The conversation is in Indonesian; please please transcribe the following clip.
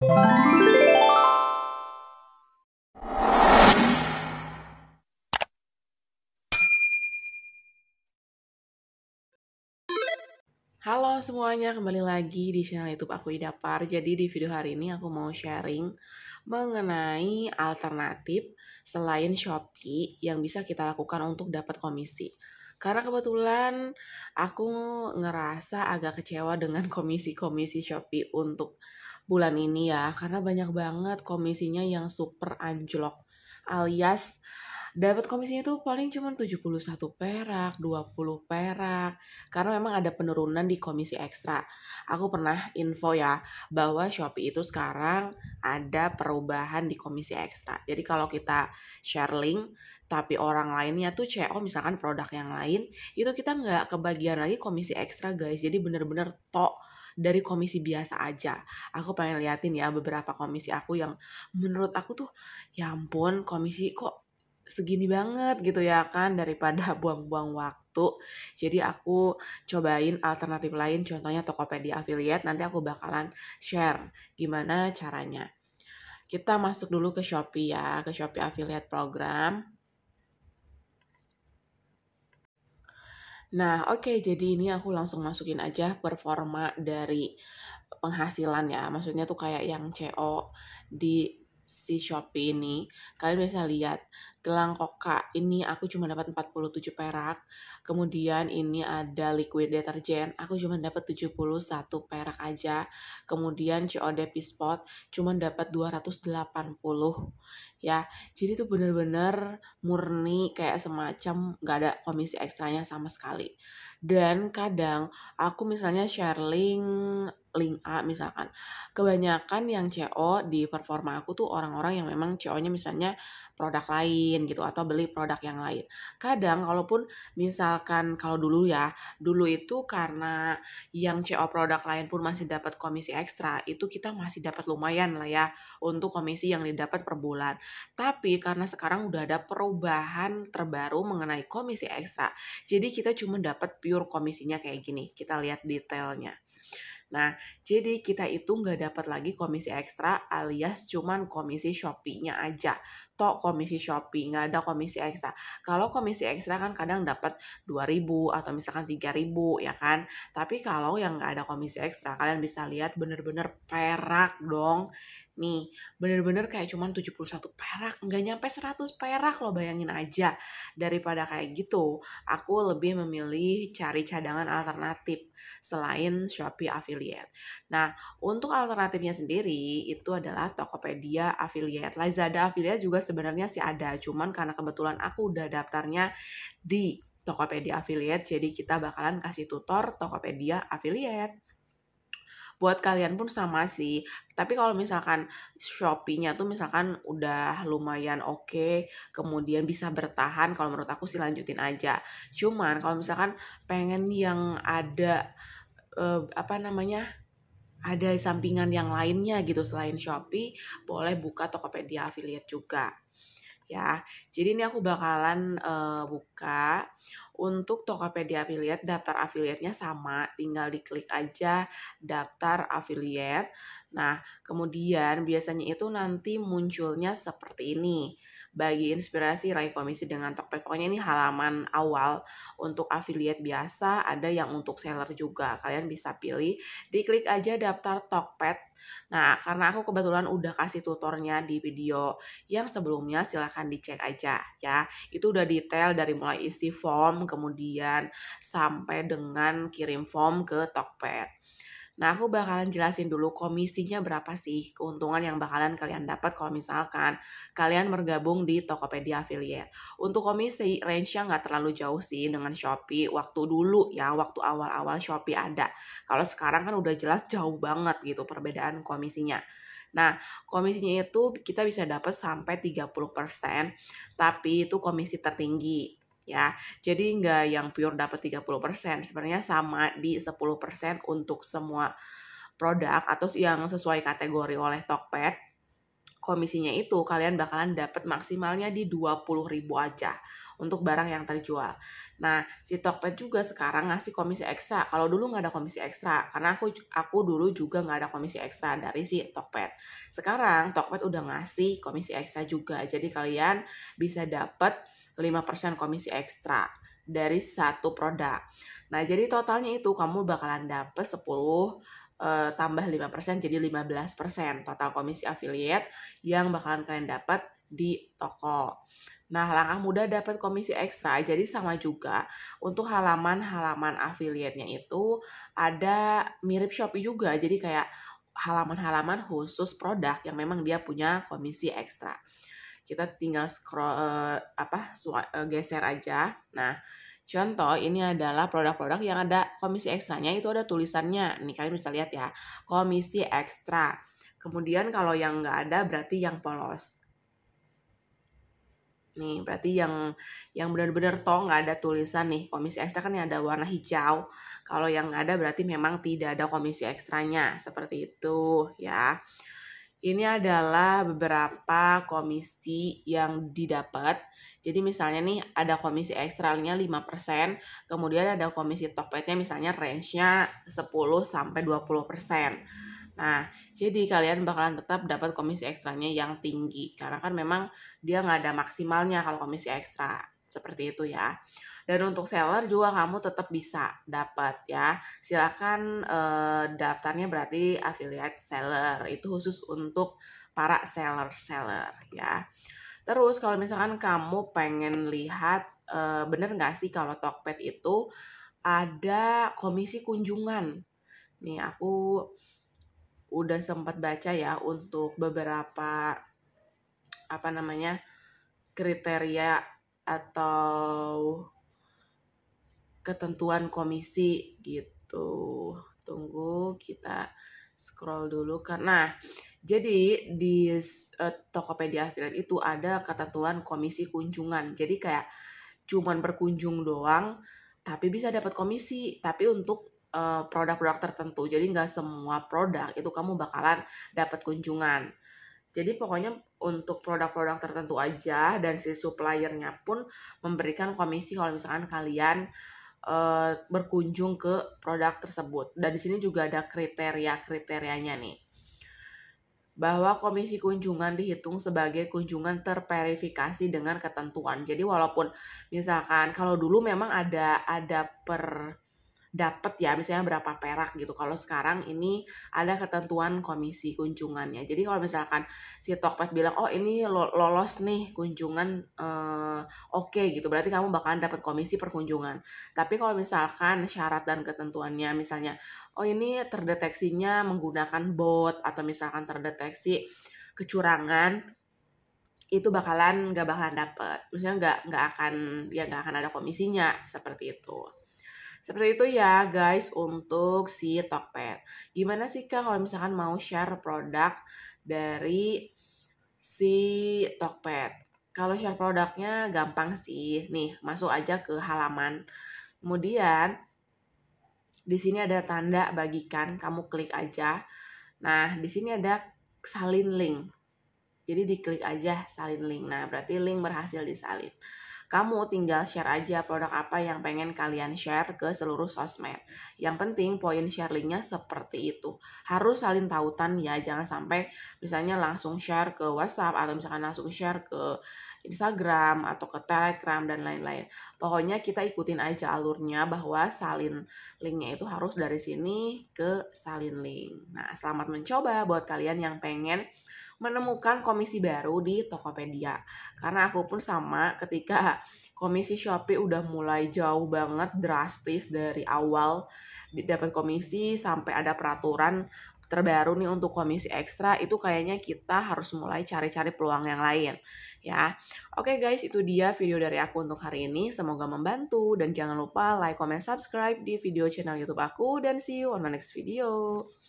Halo semuanya, kembali lagi di channel YouTube aku Idapar. Jadi di video hari ini aku mau sharing mengenai alternatif selain Shopee yang bisa kita lakukan untuk dapat komisi. Karena kebetulan aku ngerasa agak kecewa dengan komisi-komisi Shopee untuk bulan ini ya karena banyak banget komisinya yang super anjlok alias dapat komisinya itu paling cuma 71 perak, 20 perak. Karena memang ada penurunan di komisi ekstra. Aku pernah info ya bahwa Shopee itu sekarang ada perubahan di komisi ekstra. Jadi kalau kita share link tapi orang lainnya tuh CO misalkan produk yang lain itu kita nggak kebagian lagi komisi ekstra guys. Jadi bener-bener tok dari komisi biasa aja. Aku pengen liatin ya beberapa komisi aku yang menurut aku tuh ya ampun komisi kok segini banget gitu ya kan daripada buang-buang waktu. Jadi aku cobain alternatif lain contohnya Tokopedia affiliate nanti aku bakalan share gimana caranya. Kita masuk dulu ke Shopee ya, ke Shopee affiliate program. Nah, oke, okay, jadi ini aku langsung masukin aja performa dari penghasilan ya. Maksudnya tuh kayak yang CO di si Shopee ini. Kalian bisa lihat gelang koka ini aku cuma dapat 47 perak kemudian ini ada liquid deterjen aku cuma dapat 71 perak aja kemudian COD Pispot cuma dapat 280 ya jadi itu bener-bener murni kayak semacam gak ada komisi ekstranya sama sekali dan kadang aku misalnya share link link A misalkan. Kebanyakan yang CO di performa aku tuh orang-orang yang memang CO-nya misalnya produk lain lain gitu atau beli produk yang lain. Kadang kalaupun misalkan kalau dulu ya, dulu itu karena yang CO produk lain pun masih dapat komisi ekstra, itu kita masih dapat lumayan lah ya untuk komisi yang didapat per bulan. Tapi karena sekarang udah ada perubahan terbaru mengenai komisi ekstra, jadi kita cuma dapat pure komisinya kayak gini. Kita lihat detailnya. Nah, jadi kita itu nggak dapat lagi komisi ekstra alias cuman komisi Shopee-nya aja tok komisi Shopee, nggak ada komisi ekstra. Kalau komisi ekstra kan kadang dapat 2000 atau misalkan 3000 ya kan. Tapi kalau yang nggak ada komisi ekstra, kalian bisa lihat bener-bener perak dong Nih, bener-bener kayak cuman 71 perak, nggak nyampe 100 perak lo bayangin aja. Daripada kayak gitu, aku lebih memilih cari cadangan alternatif selain Shopee Affiliate. Nah, untuk alternatifnya sendiri itu adalah Tokopedia Affiliate. Lazada Affiliate juga sebenarnya sih ada, cuman karena kebetulan aku udah daftarnya di Tokopedia Affiliate, jadi kita bakalan kasih tutor Tokopedia Affiliate buat kalian pun sama sih tapi kalau misalkan Shopee-nya tuh misalkan udah lumayan oke okay, kemudian bisa bertahan kalau menurut aku sih lanjutin aja cuman kalau misalkan pengen yang ada uh, apa namanya ada sampingan yang lainnya gitu selain Shopee boleh buka Tokopedia affiliate juga ya. Jadi ini aku bakalan uh, buka untuk Tokopedia Affiliate, daftar affiliate-nya sama, tinggal diklik aja daftar affiliate. Nah, kemudian biasanya itu nanti munculnya seperti ini bagi inspirasi raih komisi dengan Tokped. Pokoknya ini halaman awal untuk affiliate biasa, ada yang untuk seller juga. Kalian bisa pilih, diklik aja daftar Tokped. Nah, karena aku kebetulan udah kasih tutornya di video yang sebelumnya, silahkan dicek aja ya. Itu udah detail dari mulai isi form, kemudian sampai dengan kirim form ke Tokped. Nah, aku bakalan jelasin dulu komisinya berapa sih keuntungan yang bakalan kalian dapat kalau misalkan kalian bergabung di Tokopedia Affiliate. Untuk komisi, range-nya nggak terlalu jauh sih dengan Shopee waktu dulu ya, waktu awal-awal Shopee ada. Kalau sekarang kan udah jelas jauh banget gitu perbedaan komisinya. Nah, komisinya itu kita bisa dapat sampai 30%, tapi itu komisi tertinggi ya. Jadi nggak yang pure dapat 30%, sebenarnya sama di 10% untuk semua produk atau yang sesuai kategori oleh Tokped. Komisinya itu kalian bakalan dapat maksimalnya di 20 ribu aja untuk barang yang terjual. Nah, si Tokped juga sekarang ngasih komisi ekstra. Kalau dulu nggak ada komisi ekstra, karena aku aku dulu juga nggak ada komisi ekstra dari si Tokped. Sekarang Tokped udah ngasih komisi ekstra juga, jadi kalian bisa dapat 5% komisi ekstra dari satu produk. Nah, jadi totalnya itu kamu bakalan dapet 10 eh, tambah 5% jadi 15% total komisi affiliate yang bakalan kalian dapat di toko. Nah, langkah mudah dapat komisi ekstra, jadi sama juga untuk halaman-halaman affiliate-nya itu ada mirip Shopee juga, jadi kayak halaman-halaman khusus produk yang memang dia punya komisi ekstra kita tinggal scroll uh, apa uh, geser aja. Nah, contoh ini adalah produk-produk yang ada komisi ekstranya itu ada tulisannya. Nih kalian bisa lihat ya, komisi ekstra. Kemudian kalau yang nggak ada berarti yang polos. Nih, berarti yang yang benar-benar tong nggak ada tulisan nih. Komisi ekstra kan yang ada warna hijau. Kalau yang nggak ada berarti memang tidak ada komisi ekstranya. Seperti itu ya. Ini adalah beberapa komisi yang didapat. Jadi misalnya nih ada komisi ekstralnya 5%, kemudian ada komisi topetnya misalnya range-nya 10 sampai 20%. Nah, jadi kalian bakalan tetap dapat komisi ekstranya yang tinggi karena kan memang dia nggak ada maksimalnya kalau komisi ekstra. Seperti itu ya. Dan untuk seller juga kamu tetap bisa dapat ya. Silakan eh, daftarnya berarti affiliate seller. Itu khusus untuk para seller-seller ya. Terus kalau misalkan kamu pengen lihat eh, bener nggak sih kalau Tokped itu ada komisi kunjungan. Nih aku udah sempat baca ya untuk beberapa apa namanya kriteria atau ketentuan komisi gitu. Tunggu kita scroll dulu karena jadi di uh, Tokopedia Affiliate itu ada ketentuan komisi kunjungan. Jadi kayak cuman berkunjung doang tapi bisa dapat komisi tapi untuk eh, produk-produk uh, tertentu. Jadi nggak semua produk itu kamu bakalan dapat kunjungan. Jadi pokoknya untuk produk-produk tertentu aja dan si suppliernya pun memberikan komisi kalau misalkan kalian Eh, berkunjung ke produk tersebut. Dan di sini juga ada kriteria-kriterianya nih. Bahwa komisi kunjungan dihitung sebagai kunjungan terverifikasi dengan ketentuan. Jadi walaupun misalkan kalau dulu memang ada ada per dapat ya misalnya berapa perak gitu. Kalau sekarang ini ada ketentuan komisi kunjungannya. Jadi kalau misalkan si Tokped bilang oh ini lolos nih kunjungan eh, oke okay, gitu, berarti kamu bakalan dapat komisi per kunjungan. Tapi kalau misalkan syarat dan ketentuannya misalnya oh ini terdeteksinya menggunakan bot atau misalkan terdeteksi kecurangan itu bakalan nggak bakalan dapet, maksudnya nggak nggak akan ya nggak akan ada komisinya seperti itu. Seperti itu ya guys untuk si Tokped. Gimana sih Kak kalau misalkan mau share produk dari si Tokped? Kalau share produknya gampang sih. Nih, masuk aja ke halaman. Kemudian di sini ada tanda bagikan, kamu klik aja. Nah, di sini ada salin link. Jadi diklik aja salin link. Nah, berarti link berhasil disalin. Kamu tinggal share aja produk apa yang pengen kalian share ke seluruh sosmed. Yang penting poin share linknya seperti itu. Harus salin tautan ya, jangan sampai misalnya langsung share ke WhatsApp atau misalkan langsung share ke Instagram atau ke Telegram dan lain-lain. Pokoknya kita ikutin aja alurnya bahwa salin linknya itu harus dari sini ke salin link. Nah, selamat mencoba buat kalian yang pengen menemukan komisi baru di Tokopedia. Karena aku pun sama ketika komisi Shopee udah mulai jauh banget drastis dari awal dapat komisi sampai ada peraturan terbaru nih untuk komisi ekstra itu kayaknya kita harus mulai cari-cari peluang yang lain ya. Oke okay guys, itu dia video dari aku untuk hari ini. Semoga membantu dan jangan lupa like, comment, subscribe di video channel YouTube aku dan see you on my next video.